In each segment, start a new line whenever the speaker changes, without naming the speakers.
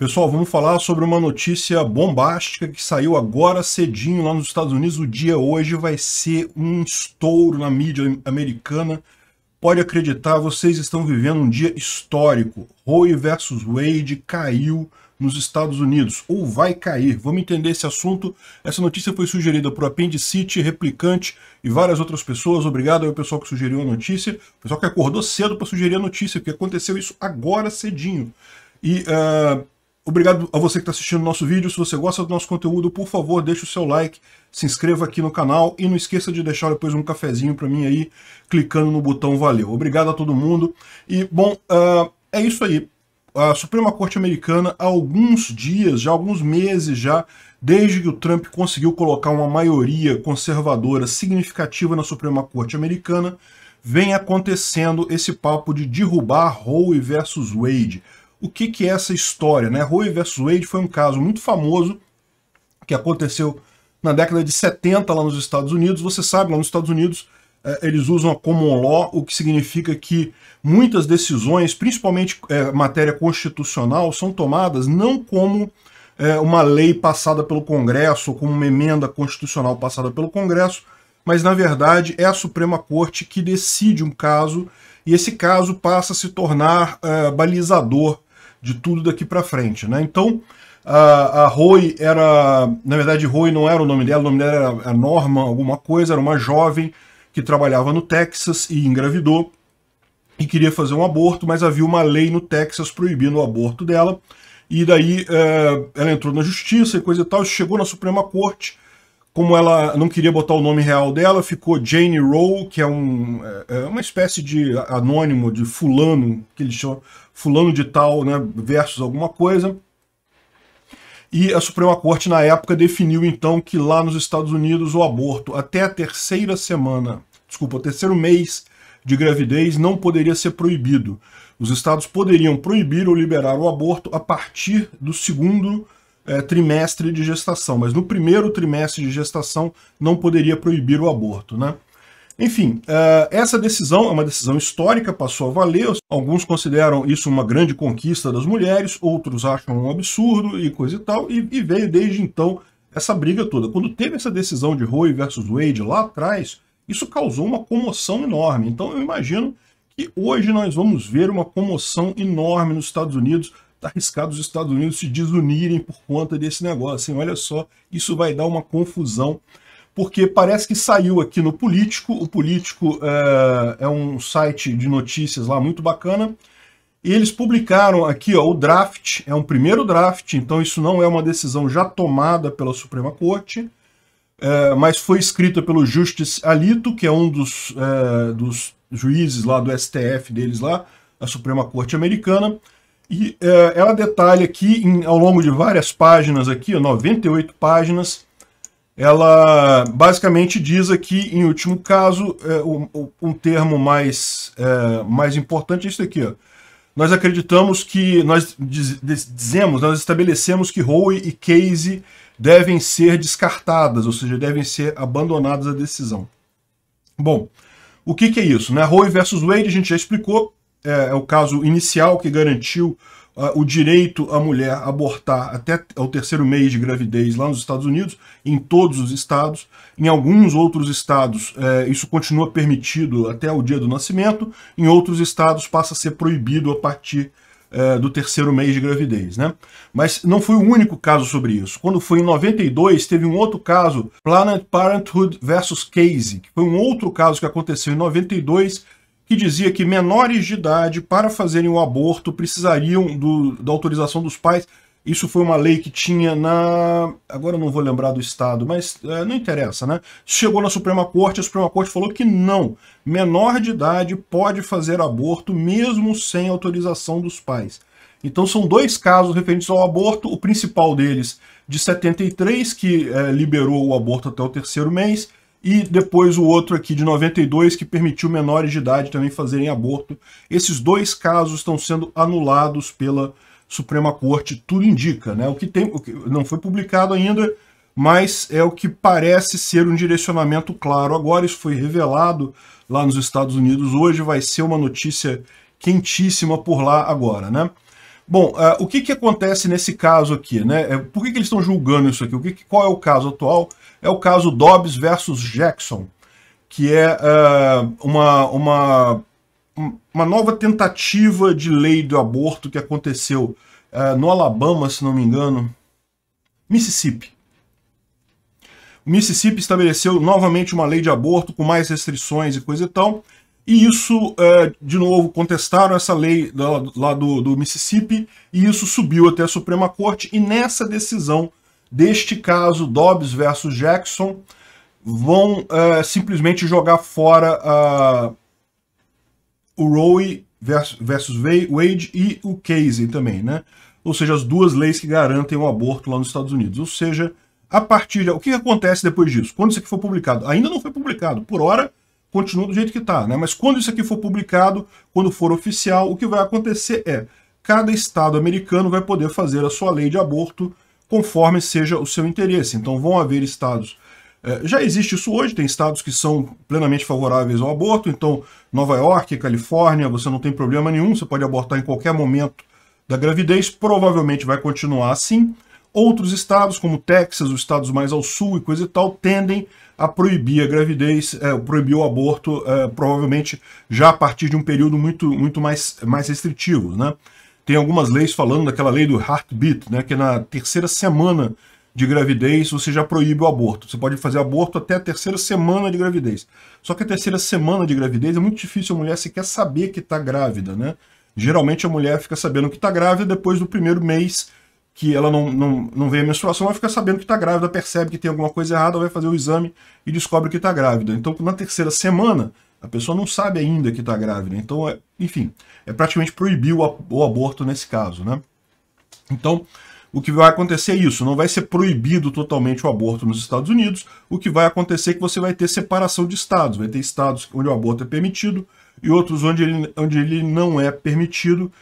Pessoal, vamos falar sobre uma notícia bombástica que saiu agora cedinho lá nos Estados Unidos. O dia hoje vai ser um estouro na mídia americana. Pode acreditar, vocês estão vivendo um dia histórico. Roe versus Wade caiu nos Estados Unidos, ou vai cair. Vamos entender esse assunto. Essa notícia foi sugerida por Appendicite, Replicante e várias outras pessoas. Obrigado ao pessoal que sugeriu a notícia, o pessoal que acordou cedo para sugerir a notícia, porque aconteceu isso agora cedinho. E uh, Obrigado a você que está assistindo o nosso vídeo. Se você gosta do nosso conteúdo, por favor, deixe o seu like, se inscreva aqui no canal e não esqueça de deixar depois um cafezinho para mim aí, clicando no botão valeu. Obrigado a todo mundo. E, bom, uh, é isso aí. A Suprema Corte Americana, há alguns dias, já alguns meses já, desde que o Trump conseguiu colocar uma maioria conservadora significativa na Suprema Corte Americana, vem acontecendo esse papo de derrubar Roe versus Wade o que, que é essa história. Né? Roe vs Wade foi um caso muito famoso que aconteceu na década de 70 lá nos Estados Unidos. Você sabe, lá nos Estados Unidos eh, eles usam a common law, o que significa que muitas decisões, principalmente eh, matéria constitucional, são tomadas não como eh, uma lei passada pelo Congresso ou como uma emenda constitucional passada pelo Congresso, mas na verdade é a Suprema Corte que decide um caso e esse caso passa a se tornar balizador de tudo daqui para frente. Né? Então, a, a Roy era. Na verdade, Roy não era o nome dela, o nome dela era Norma, alguma coisa, era uma jovem que trabalhava no Texas e engravidou e queria fazer um aborto, mas havia uma lei no Texas proibindo o aborto dela. E daí eh, ela entrou na justiça e coisa e tal, chegou na Suprema Corte como ela não queria botar o nome real dela, ficou Jane Rowe, que é, um, é, é uma espécie de anônimo, de fulano, que eles chamam fulano de tal, né, versus alguma coisa. E a Suprema Corte, na época, definiu então que lá nos Estados Unidos o aborto até a terceira semana, desculpa, o terceiro mês de gravidez não poderia ser proibido. Os estados poderiam proibir ou liberar o aborto a partir do segundo mês é, trimestre de gestação, mas no primeiro trimestre de gestação não poderia proibir o aborto, né? Enfim, é, essa decisão é uma decisão histórica, passou a valer. Alguns consideram isso uma grande conquista das mulheres, outros acham um absurdo e coisa e tal, e, veio desde então essa briga toda. Quando teve essa decisão de Roe versus Wade lá atrás, isso causou uma comoção enorme. Então eu imagino que hoje nós vamos ver uma comoção enorme nos Estados Unidos está arriscado os Estados Unidos se desunirem por conta desse negócio. Hein? Olha só, isso vai dar uma confusão, porque parece que saiu aqui no Político, o Político é, é um site de notícias lá muito bacana, e eles publicaram aqui ó, o draft, é um primeiro draft, então isso não é uma decisão já tomada pela Suprema Corte, é, mas foi escrita pelo Justice Alito, que é um dos, é, dos juízes lá do STF deles lá, a Suprema Corte Americana, e é, ela é detalha aqui, em, ao longo de várias páginas aqui, 98 páginas, ela basicamente diz aqui, em último caso, é, um, um, termo mais, é, mais importante é isso aqui. Ó. Nós acreditamos que, nós diz, dizemos, nós estabelecemos que Roe e Casey devem ser descartadas, ou seja, devem ser abandonadas a decisão. Bom, o que, que é isso? Né? Roe versus Wade, a gente já explicou, é, é o caso inicial que garantiu uh, o direito à mulher abortar até o terceiro mês de gravidez lá nos Estados Unidos, em todos os estados. Em alguns outros estados é, isso continua permitido até o dia do nascimento, em outros estados passa a ser proibido a partir é, do terceiro mês de gravidez, né? Mas não foi o único caso sobre isso. Quando foi em 92, teve um outro caso, Planet Parenthood versus Casey, que foi um outro caso que aconteceu em 92 que dizia que menores de idade, para fazerem o aborto, precisariam do, da autorização dos pais. Isso foi uma lei que tinha na. Agora eu não vou lembrar do estado, mas é, não interessa, né? Chegou na Suprema Corte, a Suprema Corte falou que não. Menor de idade pode fazer aborto mesmo sem autorização dos pais. Então são dois casos referentes ao aborto, o principal deles de 73, que é, liberou o aborto até o terceiro mês, e depois o outro aqui de 92 que permitiu menores de idade também fazerem aborto. Esses dois casos estão sendo anulados pela Suprema Corte, tudo indica, né? O que tem, o que não foi publicado ainda, mas é o que parece ser um direcionamento claro. Agora isso foi revelado lá nos Estados Unidos hoje, vai ser uma notícia quentíssima por lá agora, né? Bom, uh, o que, que acontece nesse caso aqui, né? Eh, por que, que eles estão julgando isso aqui? O que, qual é o caso atual? É o caso Dobbs versus Jackson, que é uh, uma, uma, uma nova tentativa de lei do aborto que aconteceu uh, no Alabama, se não me engano, Mississippi. O Mississippi estabeleceu novamente uma lei de aborto com mais restrições e coisa e tal. E isso, é, de novo, contestaram essa lei da, lá do, do Mississippi, e isso subiu até a Suprema Corte, e nessa decisão deste caso, Dobbs versus Jackson, vão é, simplesmente jogar fora o Roe versus, Wade e o Casey também, né? Ou seja, as duas leis que garantem o aborto lá nos Estados Unidos. Ou seja, a partir de... O que acontece depois disso? Quando isso aqui for publicado? Ainda não foi publicado. Por hora, continua do jeito que está, né? Mas quando isso aqui for publicado, quando for oficial, o que vai acontecer é cada estado americano vai poder fazer a sua lei de aborto conforme seja o seu interesse. Então vão haver estados. Eh, já existe isso hoje, tem estados que são plenamente favoráveis ao aborto, então Nova York, Califórnia, você não tem problema nenhum, você pode abortar em qualquer momento da gravidez, provavelmente vai continuar assim. Outros estados, como Texas, os estados mais ao sul e coisa e tal, tendem a proibir a gravidez, é, proibir o aborto, é, provavelmente já a partir de um período muito, muito mais, mais restritivo. Né? Tem algumas leis falando daquela lei do heartbeat, né, que é na terceira semana de gravidez você já proíbe o aborto. Você pode fazer aborto até a terceira semana de gravidez. Só que a terceira semana de gravidez é muito difícil a mulher sequer saber que está grávida. Né? Geralmente a mulher fica sabendo que está grávida depois do primeiro mês que ela não, não, não vê a menstruação, ela fica sabendo que está grávida, percebe que tem alguma coisa errada, vai fazer o exame e descobre que está grávida. Então, na terceira semana, a pessoa não sabe ainda que está grávida. Então, é, enfim, é praticamente proibir o, o aborto nesse caso, né? Então, o que vai acontecer é isso, não vai ser proibido totalmente o aborto nos Estados Unidos, o que vai acontecer é que você vai ter separação de estados, vai ter estados onde o aborto é permitido e outros onde ele, onde ele não é permitido,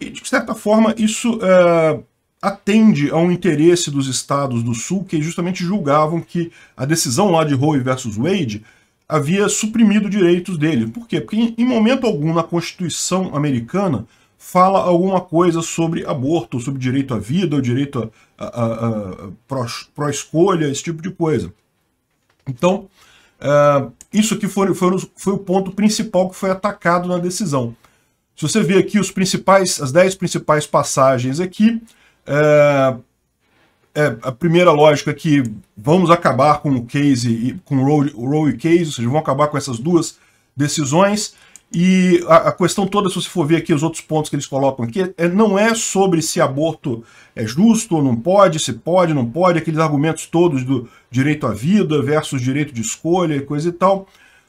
e de certa forma isso eh, atende a um interesse dos estados do Sul que justamente julgavam que a decisão lá de Roe versus Wade havia suprimido direitos dele. Por quê? Porque em momento algum na Constituição americana fala alguma coisa sobre aborto, sobre direito à vida, ou direito à, à, à pró-escolha, esse tipo de coisa. Então, uh, isso aqui foi, foi, foi o ponto principal que foi atacado na decisão. Se você vê aqui os principais, as dez principais passagens aqui, é, é, a primeira lógica é que vamos acabar com o case, com o Roe, o Roe case, ou seja, vão acabar com essas duas decisões. E a, a, questão toda, se você for ver aqui os outros pontos que eles colocam aqui, é, não é sobre se aborto é justo ou não pode, se pode, não pode, aqueles argumentos todos do direito à vida versus direito de escolha e coisa e tal.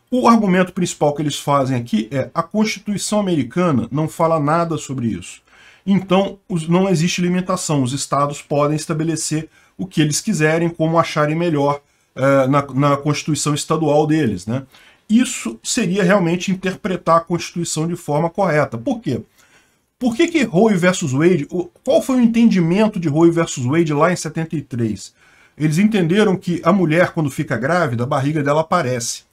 O argumento principal que eles fazem aqui é a Constituição americana não fala nada sobre isso. Então, não existe limitação. Os estados podem estabelecer o que eles quiserem, como acharem melhor eh, na, na, Constituição estadual deles. Né? Isso seria realmente interpretar a Constituição de forma correta. Por quê? Por que, que Roe versus Wade, qual foi o entendimento de Roe versus Wade lá em 73? Eles entenderam que a mulher, quando fica grávida, a barriga dela aparece.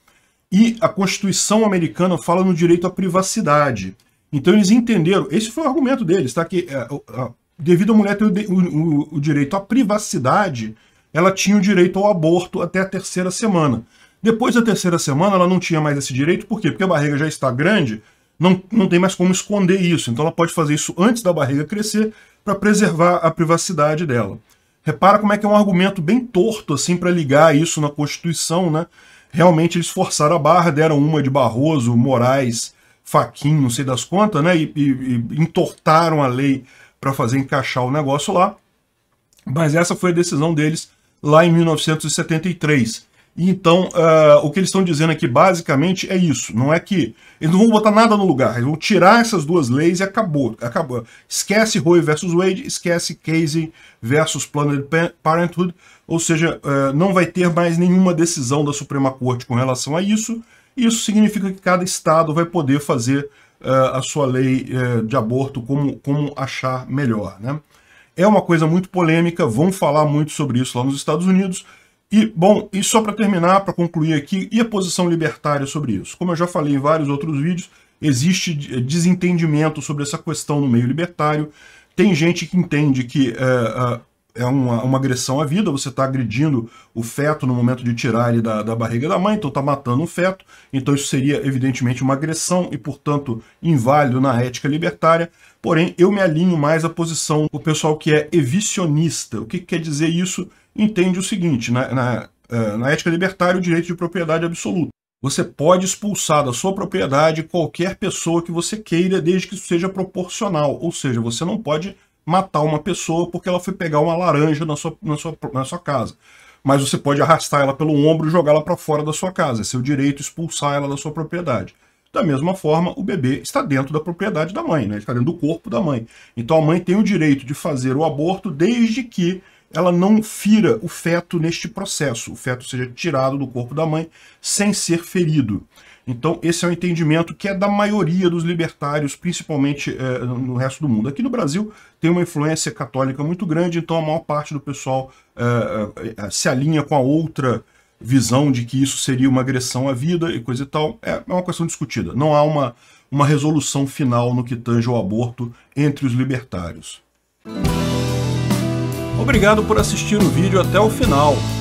E a Constituição americana fala no direito à privacidade. Então eles entenderam, esse foi o argumento deles, tá? Que a, é, a, devido à mulher ter o, o, o direito à privacidade, ela tinha o direito ao aborto até a terceira semana. Depois da terceira semana, ela não tinha mais esse direito, por quê? Porque a barriga já está grande, não, não tem mais como esconder isso. Então ela pode fazer isso antes da barriga crescer para preservar a privacidade dela. Repara como é que é um argumento bem torto assim para ligar isso na Constituição, né? Realmente eles forçaram a barra, deram uma de Barroso, Moraes faquinho, não sei das contas, né? E, e, e entortaram a lei para fazer encaixar o negócio lá. Mas essa foi a decisão deles lá em 1973. Então, uh, o que eles estão dizendo aqui basicamente é isso. Não é que eles não vão botar nada no lugar. Eles vão tirar essas duas leis e acabou. acabou. Esquece Roe versus Wade, esquece Casey versus Planned Parenthood. Ou seja, uh, não vai ter mais nenhuma decisão da Suprema Corte com relação a isso. Isso significa que cada estado vai poder fazer uh, a sua lei uh, de aborto como, como achar melhor. Né? É uma coisa muito polêmica, vão falar muito sobre isso lá nos Estados Unidos. E, bom, e só para terminar, para concluir aqui, e a posição libertária sobre isso? Como eu já falei em vários outros vídeos, existe eh, desentendimento sobre essa questão no meio libertário. Tem gente que entende que uh, é uma, uma agressão à vida, você está agredindo o feto no momento de tirar ele da, da barriga da mãe, então está matando o feto, então isso seria evidentemente uma agressão e, portanto, inválido na ética libertária. Porém, eu me alinho mais à posição do pessoal que é evicionista O que, que quer dizer isso? Entende o seguinte: na, na, é, na ética libertária, o direito de propriedade é absoluta. Você pode expulsar da sua propriedade qualquer pessoa que você queira, desde que isso seja proporcional, ou seja, você não pode matar uma pessoa porque ela foi pegar uma laranja na sua, na sua, na sua casa. Mas você pode arrastar ela pelo ombro e jogá-la para fora da sua casa. É seu direito expulsar ela da sua propriedade. Da mesma forma, o bebê está dentro da propriedade da mãe, né? Ele está dentro do corpo da mãe. Então a mãe tem o direito de fazer o aborto desde que ela não fira o feto neste processo, o feto seja tirado do corpo da mãe sem ser ferido. Então, esse é o um entendimento que é da maioria dos libertários, principalmente é, no resto do mundo. Aqui no Brasil tem uma influência católica muito grande, então a maior parte do pessoal é, se alinha com a outra visão de que isso seria uma agressão à vida e coisa e tal. É, é uma questão discutida. Não há uma, uma resolução final no que tange ao aborto entre os libertários. Obrigado por assistir o vídeo até o final.